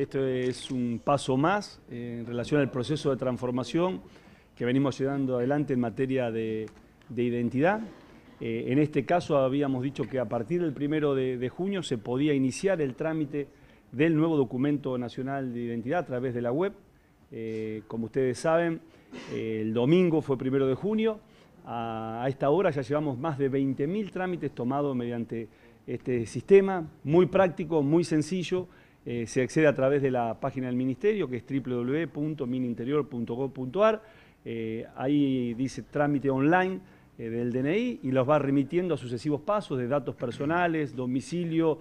Esto es un paso más eh, en relación al proceso de transformación que venimos llevando adelante en materia de, identidad. Eh, en este caso habíamos dicho que a partir del primero de, junio se podía iniciar el trámite del nuevo documento nacional de identidad a través de la web. Eh, como ustedes saben, el domingo fue primero de junio. A, a esta hora ya llevamos más de 20.000 trámites tomados mediante este sistema, muy práctico, muy sencillo eh, se accede a través de la página del Ministerio, que es www.mininterior.gov.ar. Eh, ahí dice trámite online eh, del DNI y los va remitiendo a sucesivos pasos de datos personales, domicilio,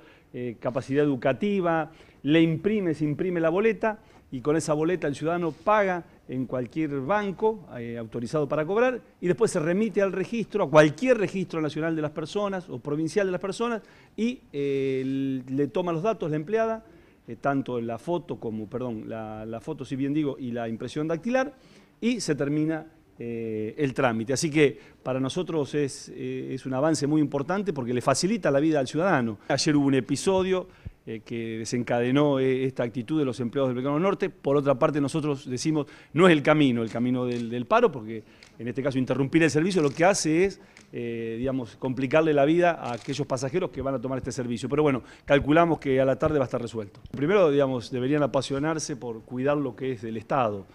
capacidad educativa. Le imprime, se imprime la boleta y con esa boleta el ciudadano paga en cualquier banco autorizado para cobrar y después se remite al registro, a cualquier registro nacional de las personas o provincial de las personas y le toma los datos la empleada eh, tanto la foto como, perdón, la, foto si bien digo, y la impresión dactilar, y se termina eh, el trámite. Así que para nosotros es, eh, es un avance muy importante porque le facilita la vida al ciudadano. Ayer hubo un episodio eh, que desencadenó eh, esta actitud de los empleados del Belgrano Norte. Por otra parte, nosotros decimos, no es el camino, el camino del, paro, porque en este caso interrumpir el servicio lo que hace es, eh, digamos, complicarle la vida a aquellos pasajeros que van a tomar este servicio. Pero bueno, calculamos que a la tarde va a estar resuelto. Primero, digamos, deberían apasionarse por cuidar lo que es del Estado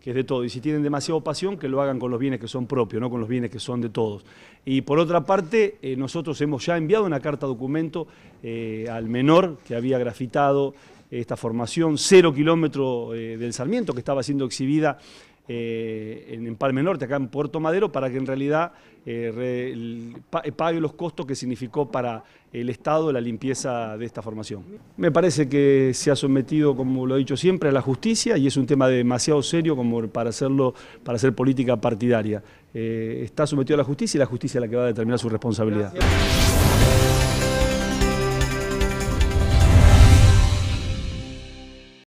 que es de todo. Y si tienen demasiada pasión, que lo hagan con los bienes que son propios, no con los bienes que son de todos. Y por otra parte, eh, nosotros hemos ya enviado una carta documento eh, al menor que había grafitado esta formación, cero kilómetro eh, del Sarmiento, que estaba siendo exhibida eh, en Empalme Norte, acá en Puerto Madero, para que en realidad eh, eh, pague los costos que significó para el Estado la limpieza de esta formación. Me parece que se ha sometido, como lo he dicho siempre, a la justicia y es un tema demasiado serio como para hacerlo, para hacer política partidaria. está sometido a la justicia y la justicia es la que va a determinar su responsabilidad.